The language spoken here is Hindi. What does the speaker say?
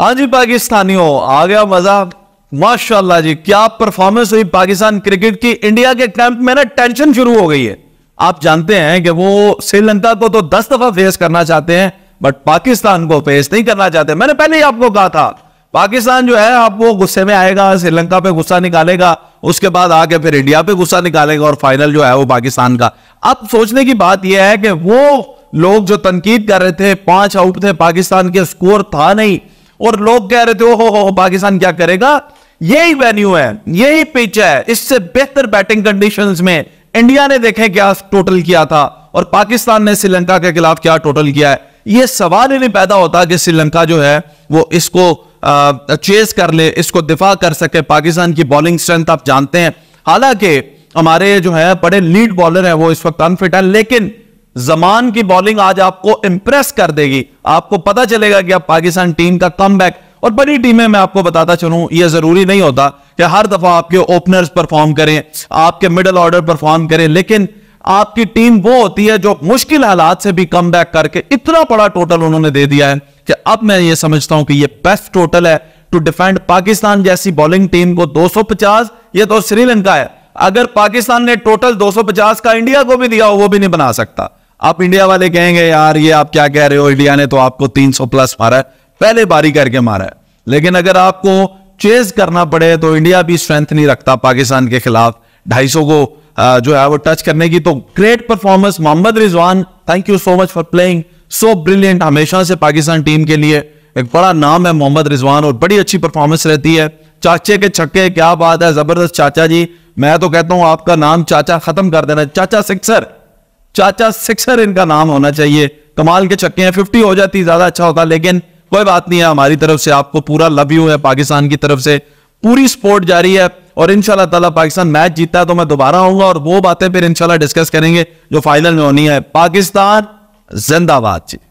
हाँ जी पाकिस्तानियों आ गया मजा माशाल्लाह जी क्या परफॉर्मेंस हुई पाकिस्तान क्रिकेट की इंडिया के कैंप में ना टेंशन शुरू हो गई है आप जानते हैं कि वो श्रीलंका को तो दस दफा फेस करना चाहते हैं बट पाकिस्तान को फेस नहीं करना चाहते मैंने पहले ही आपको कहा था पाकिस्तान जो है आप वो गुस्से में आएगा श्रीलंका पे गुस्सा निकालेगा उसके बाद आके फिर इंडिया पे गुस्सा निकालेगा और फाइनल जो है वो पाकिस्तान का अब सोचने की बात यह है कि वो लोग जो तनकीद कर रहे थे पांच आउट थे पाकिस्तान के स्कोर था नहीं और लोग कह रहे थे ओ हो हो पाकिस्तान क्या करेगा यही वेन्यू है यही पिच है इससे बेहतर बैटिंग कंडीशन में इंडिया ने देखे क्या टोटल किया था और पाकिस्तान ने श्रीलंका के खिलाफ क्या टोटल किया है यह सवाल ही नहीं पैदा होता कि श्रीलंका जो है वो इसको चेस कर ले इसको दिफा कर सके पाकिस्तान की बॉलिंग स्ट्रेंथ आप जानते हैं हालांकि हमारे जो है बड़े लीड बॉलर हैं वो इस वक्त अनफिट हैं लेकिन जमान की बॉलिंग आज आपको इंप्रेस कर देगी आपको पता चलेगा कि अब पाकिस्तान टीम का कम बैक और बड़ी टीमें मैं आपको बताता चलूं यह जरूरी नहीं होता कि हर दफा आपके ओपनर्स परफॉर्म करें आपके मिडल ऑर्डर परफॉर्म करें लेकिन आपकी टीम वो होती है जो मुश्किल हालात से भी कम बैक करके इतना बड़ा टोटल उन्होंने दे दिया है कि अब मैं ये समझता हूं कि ये बेस्ट टोटल है टू डिफेंड पाकिस्तान जैसी बॉलिंग टीम को 250 ये तो श्रीलंका है अगर पाकिस्तान ने टोटल 250 का इंडिया को भी दिया वो भी नहीं बना सकता आप इंडिया वाले कहेंगे यार ये आप क्या कह रहे हो इंडिया ने तो आपको 300 प्लस मारा है पहले बारी करके मारा है लेकिन अगर आपको चेज करना पड़े तो इंडिया भी स्ट्रेंथ नहीं रखता पाकिस्तान के खिलाफ 250 को जो है वो टच करने की तो great performance Mohammad Rizwan thank you so much for playing so brilliant हमेशा से पाकिस्तान टीम के लिए एक बड़ा नाम है मोहम्मद रिजवान और बड़ी अच्छी परफॉर्मेंस रहती है चाचे के छक्के क्या बात है जबरदस्त चाचा जी मैं तो कहता हूं आपका नाम चाचा खत्म कर देना चाचा सिक्सर चाचा सिक्सर इनका नाम होना चाहिए कमाल के चक्के हैं फिफ्टी हो जाती ज्यादा अच्छा होता लेकिन कोई बात नहीं है हमारी तरफ से आपको पूरा लव यू है पाकिस्तान की तरफ से पूरी सपोर्ट जारी है और इनशाला ताला पाकिस्तान मैच जीतता है तो मैं दोबारा आऊंगा और वो बातें फिर इनशाला डिस्कस करेंगे जो फाइनल में होनी है पाकिस्तान जिंदाबाद जी